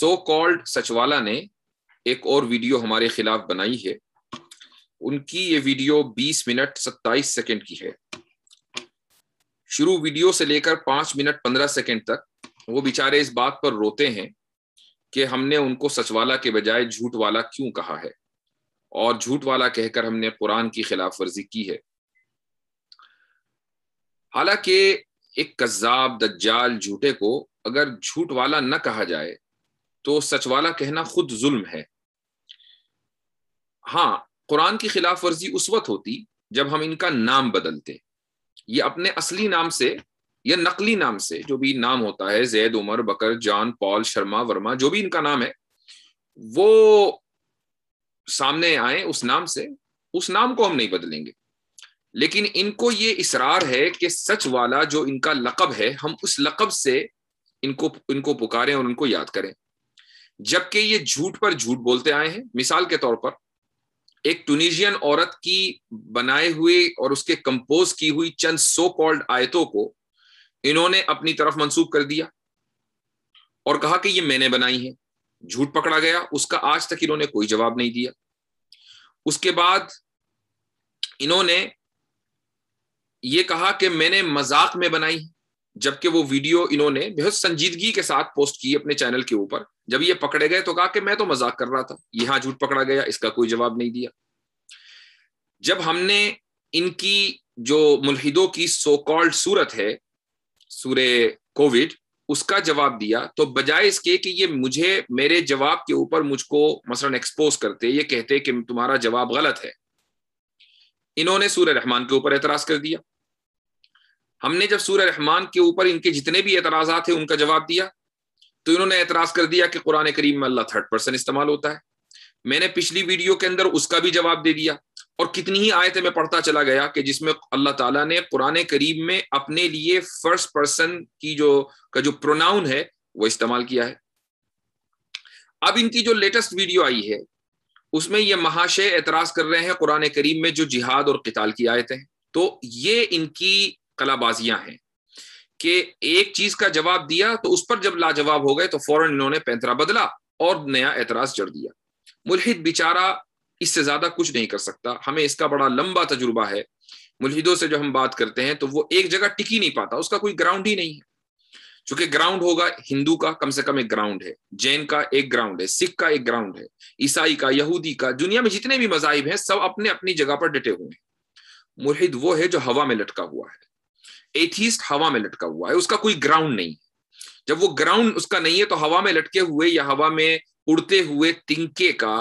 so called सचवाला ने एक और वीडियो हमारे खिलाफ बनाई है उनकी ये वीडियो 20 मिनट 27 सेकंड की है शुरू वीडियो से लेकर 5 मिनट 15 सेकंड तक वो बेचारे इस बात पर रोते हैं कि हमने उनको सचवाला के बजाय झूठ वाला क्यों कहा है और झूठ वाला कहकर हमने कुरान की खिलाफ वर्जी की है हालांकि एक कज्जाब दज्जाल झूठे को अगर झूठ वाला न कहा जाए तो सच वाला कहना खुद जुल्म है हाँ कुरान की खिलाफ वर्जी उस वक्त होती जब हम इनका नाम बदलते ये अपने असली नाम से या नकली नाम से जो भी नाम होता है जैद उमर बकर जान पॉल शर्मा वर्मा जो भी इनका नाम है वो सामने आए उस नाम से उस नाम को हम नहीं बदलेंगे लेकिन इनको ये इसरार है कि सच वाला जो इनका लकब है हम उस लकब से इनको इनको पुकारें और उनको याद करें जबकि ये झूठ पर झूठ बोलते आए हैं मिसाल के तौर पर एक टूनिशियन औरत की बनाए हुए और उसके कंपोज की हुई चंद सो कॉल्ड आयतों को इन्होंने अपनी तरफ मंसूब कर दिया और कहा कि ये मैंने बनाई है झूठ पकड़ा गया उसका आज तक इन्होंने कोई जवाब नहीं दिया उसके बाद इन्होंने ये कहा कि मैंने मजाक में बनाई है जबकि वो वीडियो इन्होंने बेहद संजीदगी के साथ पोस्ट की अपने चैनल के ऊपर जब ये पकड़े गए तो कहा कि मैं तो मजाक कर रहा था यहां झूठ पकड़ा गया इसका कोई जवाब नहीं दिया जब हमने इनकी जो मुलहिदों की सो कॉल्ड सूरत है सूर्य कोविड उसका जवाब दिया तो बजाय इसके कि ये मुझे मेरे जवाब के ऊपर मुझको मसलन एक्सपोज करते ये कहते कि तुम्हारा जवाब गलत है इन्होंने सूर्य रहमान के ऊपर एतराज कर दिया हमने जब सूर्य रहमान के ऊपर इनके जितने भी एतराजा थे उनका जवाब दिया तो इन्होंने एतराज कर दिया कि कुरान करीम में अल्लाह थर्ड पर्सन इस्तेमाल होता है मैंने पिछली वीडियो के अंदर उसका भी जवाब दे दिया और कितनी ही आयतें मैं पढ़ता चला गया कि जिसमें अल्लाह ताला ने कुरान करीम में अपने लिए फर्स्ट पर्सन की जो का जो प्रोनाउन है वो इस्तेमाल किया है अब इनकी जो लेटेस्ट वीडियो आई है उसमें ये महाशय एतराज कर रहे हैं कुरान करीम में जो जिहाद और किताल की आयतें हैं तो ये इनकी कलाबाजियां हैं कि एक चीज का जवाब दिया तो उस पर जब लाजवाब हो गए तो फौरन इन्होंने पैंतरा बदला और नया एतराज जड़ दिया मुलहिद बेचारा इससे ज्यादा कुछ नहीं कर सकता हमें इसका बड़ा लंबा तजुर्बा है मुलहिदों से जो हम बात करते हैं तो वो एक जगह टिकी नहीं पाता उसका कोई ग्राउंड ही नहीं है चूंकि ग्राउंड होगा हिंदू का कम से कम एक ग्राउंड है जैन का एक ग्राउंड है सिख का एक ग्राउंड है ईसाई का यहूदी का दुनिया में जितने भी मजाहिब हैं सब अपने अपनी जगह पर डटे हुए हैं मुलहिद वो है जो हवा में लटका हुआ है एथीस्ट हवा में लटका हुआ है उसका कोई ग्राउंड नहीं है जब वो ग्राउंड उसका नहीं है तो हवा में लटके हुए या हवा में उड़ते हुए तिंके का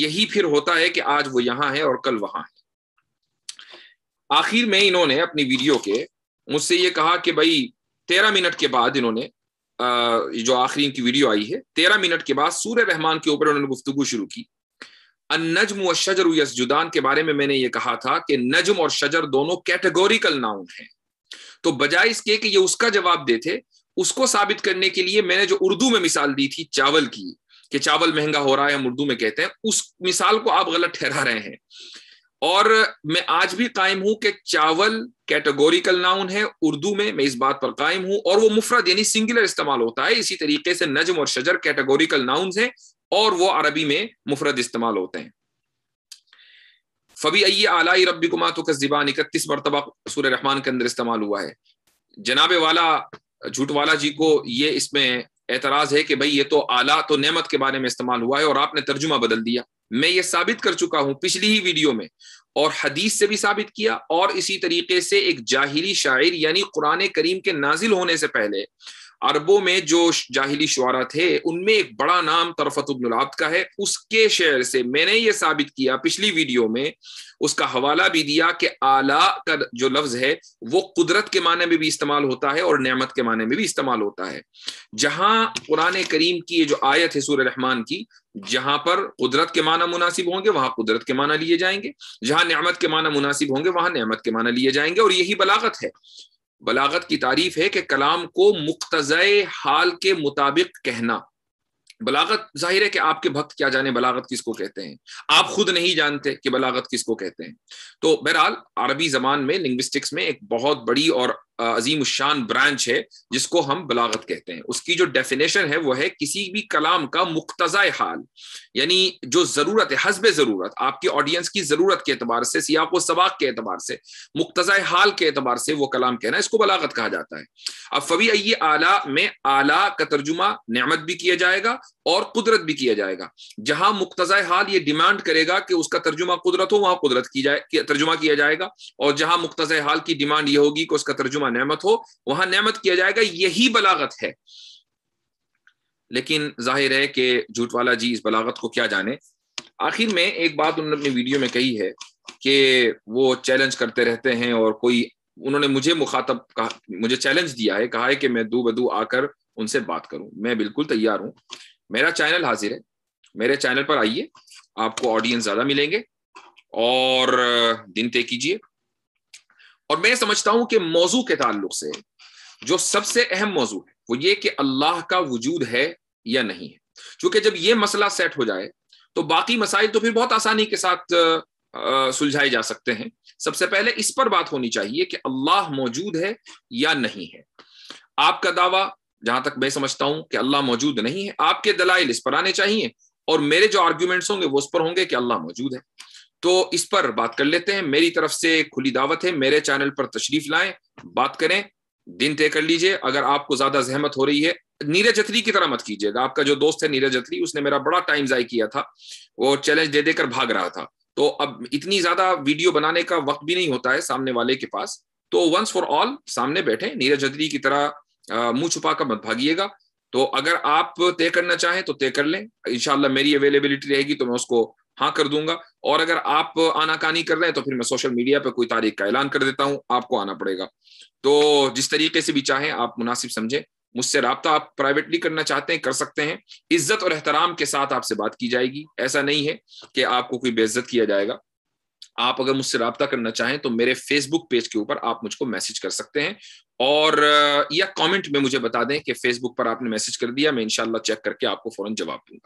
यही फिर होता है कि आज वो यहाँ है और कल वहां है आखिर में इन्होंने अपनी वीडियो के मुझसे ये कहा कि भाई तेरह मिनट के बाद इन्होंने जो आखिरी इनकी वीडियो आई है तेरह मिनट के बाद सूर्य रहमान के ऊपर उन्होंने गुफ्तु शुरू की अन्नजम व शजर यसजुदान के बारे में मैंने ये कहा था कि नजम और शजर दोनों कैटेगोरिकल नाउन हैं तो बजाय इसके कि ये उसका जवाब देते उसको साबित करने के लिए मैंने जो उर्दू में मिसाल दी थी चावल की कि चावल महंगा हो रहा है हम उर्दू में कहते हैं उस मिसाल को आप गलत ठहरा रहे हैं और मैं आज भी कायम हूं कि चावल कैटेगोरिकल नाउन है उर्दू में मैं इस बात पर कायम हूं और वो मुफरद यानी सिंगुलर इस्तेमाल होता है इसी तरीके से नजम और शजर कैटेगोरिकल नाउन है और वो अरबी में मुफरद इस्तेमाल होते हैं फबी अय आलाई रबी कुमा तो कस्बान इकतीस मरतबा सूर रहमान के अंदर इस्तेमाल हुआ है जनाब वाला झूठ वाला जी को ये इसमें एतराज़ है कि भाई ये तो आला तो नेमत के बारे में इस्तेमाल हुआ है और आपने तर्जुमा बदल दिया मैं ये साबित कर चुका हूं पिछली ही वीडियो में और हदीस से भी साबित किया और इसी तरीके से एक जाहिली शायर यानी कुरान करीम के नाजिल होने से पहले अरबों में जो जाहिली शुरा थे उनमें एक बड़ा नाम तरफतुबनलाब का है उसके शेर से मैंने ये साबित किया पिछली वीडियो में उसका हवाला भी दिया कि आला का जो लफ्ज है वो कुदरत के माने में भी इस्तेमाल होता है और नमत के माने में भी इस्तेमाल होता है जहां कुरान करीम की ये जो आयत है सूर रहमान की जहां पर कुदरत के माना मुनासिब होंगे वहां कुदरत के माना लिए जाएंगे जहां नमत के माना मुनासिब होंगे वहां नमत के माना लिए जाएंगे और यही बलागत है बलागत की तारीफ है कि कलाम को मुख्तज़ हाल के मुताबिक कहना बलागत जाहिर है कि आपके भक्त क्या जाने बलागत किसको कहते हैं आप खुद नहीं जानते कि बलागत किसको कहते हैं तो बहरहाल अरबी जबान में लिंग्विस्टिक्स में एक बहुत बड़ी और अजीम शान ब्रांच है जिसको हम बलागत कहते हैं उसकी जो डेफिनेशन है वो है किसी भी कलाम का मुख्तजा हाल यानी जो ज़रूरत है हसब ज़रूरत आपके ऑडियंस की ज़रूरत के अतबार से सियाक को सबाक के अतबार से मुख्तजा हाल के अतबार से वो कलाम कहना इसको बलागत कहा जाता है अब फवी आला में आला का तर्जुमा नमत भी किया जाएगा और कुदरत भी किया जाएगा जहां मुक्तजा हाल ये डिमांड करेगा कि उसका तर्जुमा कुदरत हो वहां कुदरत की जाए तर्जुमा किया जाएगा और जहां मुक्तजा हाल की डिमांड ये होगी कि उसका तर्जुमा नमत हो वहां नमत किया जाएगा यही बलागत है लेकिन जाहिर है कि झूठ वाला जी इस बलागत को क्या जाने आखिर में एक बात उन्होंने अपनी वीडियो में कही है कि वो चैलेंज करते रहते हैं और कोई उन्होंने मुझे मुखातब कहा मुझे चैलेंज दिया है कहा है कि मैं दो बदू आकर उनसे बात करूं मैं बिल्कुल तैयार हूं मेरा चैनल हाजिर है मेरे चैनल पर आइए आपको ऑडियंस ज्यादा मिलेंगे और दिन तय कीजिए और मैं समझता हूं कि मौजू के ताल्लुक से जो सबसे अहम मौजू है वो ये कि अल्लाह का वजूद है या नहीं है क्योंकि जब ये मसला सेट हो जाए तो बाकी मसाइल तो फिर बहुत आसानी के साथ सुलझाए जा सकते हैं सबसे पहले इस पर बात होनी चाहिए कि अल्लाह मौजूद है या नहीं है आपका दावा जहां तक मैं समझता हूं कि अल्लाह मौजूद नहीं है आपके दलाइल इस पर आने चाहिए और मेरे जो आर्ग्यूमेंट्स होंगे वो उस पर होंगे कि अल्लाह मौजूद है तो इस पर बात कर लेते हैं मेरी तरफ से खुली दावत है मेरे चैनल पर तशरीफ लाएं बात करें दिन तय कर लीजिए अगर आपको ज्यादा जहमत हो रही है नीरज अत्री की तरह मत कीजिएगा आपका जो दोस्त है नीरज अत्री उसने मेरा बड़ा टाइम जाय किया था वो चैलेंज दे देकर भाग रहा था तो अब इतनी ज्यादा वीडियो बनाने का वक्त भी नहीं होता है सामने वाले के पास तो वंस फॉर ऑल सामने बैठे नीरज अत्री की तरह मुंह छुपा कर मत भागिएगा तो अगर आप तय करना चाहें तो तय कर लें इनशाला मेरी अवेलेबिलिटी रहेगी तो मैं उसको हाँ कर दूंगा और अगर आप आनाकानी कर रहे हैं तो फिर मैं सोशल मीडिया पर कोई तारीख का ऐलान कर देता हूँ आपको आना पड़ेगा तो जिस तरीके से भी चाहें आप मुनासिब समझें मुझसे रबता आप प्राइवेटली करना चाहते हैं कर सकते हैं इज्जत और एहतराम के साथ आपसे बात की जाएगी ऐसा नहीं है कि आपको कोई बेइज्जत किया जाएगा आप अगर मुझसे रबता करना चाहें तो मेरे फेसबुक पेज के ऊपर आप मुझको मैसेज कर सकते हैं और या कमेंट में मुझे बता दें कि फेसबुक पर आपने मैसेज कर दिया मैं इनशाला चेक करके आपको फौरन जवाब दूंगा